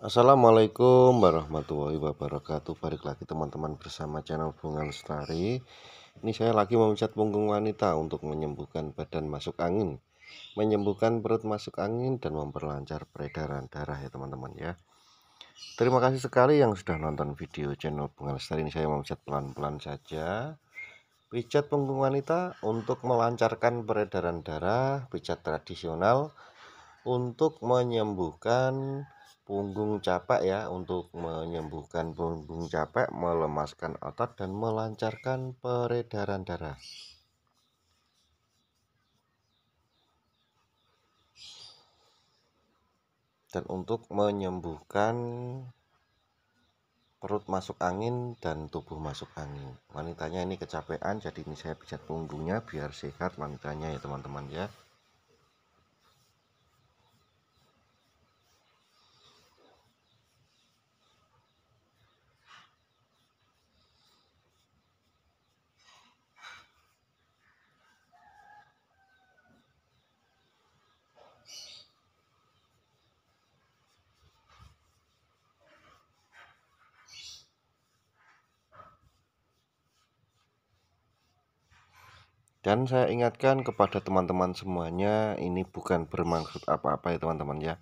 Assalamualaikum warahmatullahi wabarakatuh Balik lagi teman-teman bersama channel Bunga Lestari Ini saya lagi memijat punggung wanita untuk menyembuhkan badan masuk angin Menyembuhkan perut masuk angin dan memperlancar peredaran darah ya teman-teman ya Terima kasih sekali yang sudah nonton video channel Bunga Lestari Ini saya memijat pelan-pelan saja Pijat punggung wanita untuk melancarkan peredaran darah Pijat tradisional untuk menyembuhkan punggung capek ya untuk menyembuhkan punggung capek, melemaskan otot dan melancarkan peredaran darah. Dan untuk menyembuhkan perut masuk angin dan tubuh masuk angin. Wanitanya ini kecapean jadi ini saya pijat punggungnya biar sehat wanitanya ya teman-teman ya. Dan saya ingatkan kepada teman-teman semuanya, ini bukan bermaksud apa-apa ya teman-teman ya.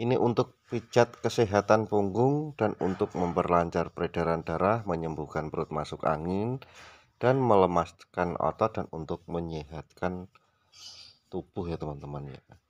Ini untuk pijat kesehatan punggung dan untuk memperlancar peredaran darah, menyembuhkan perut masuk angin, dan melemaskan otot dan untuk menyehatkan tubuh ya teman-teman ya.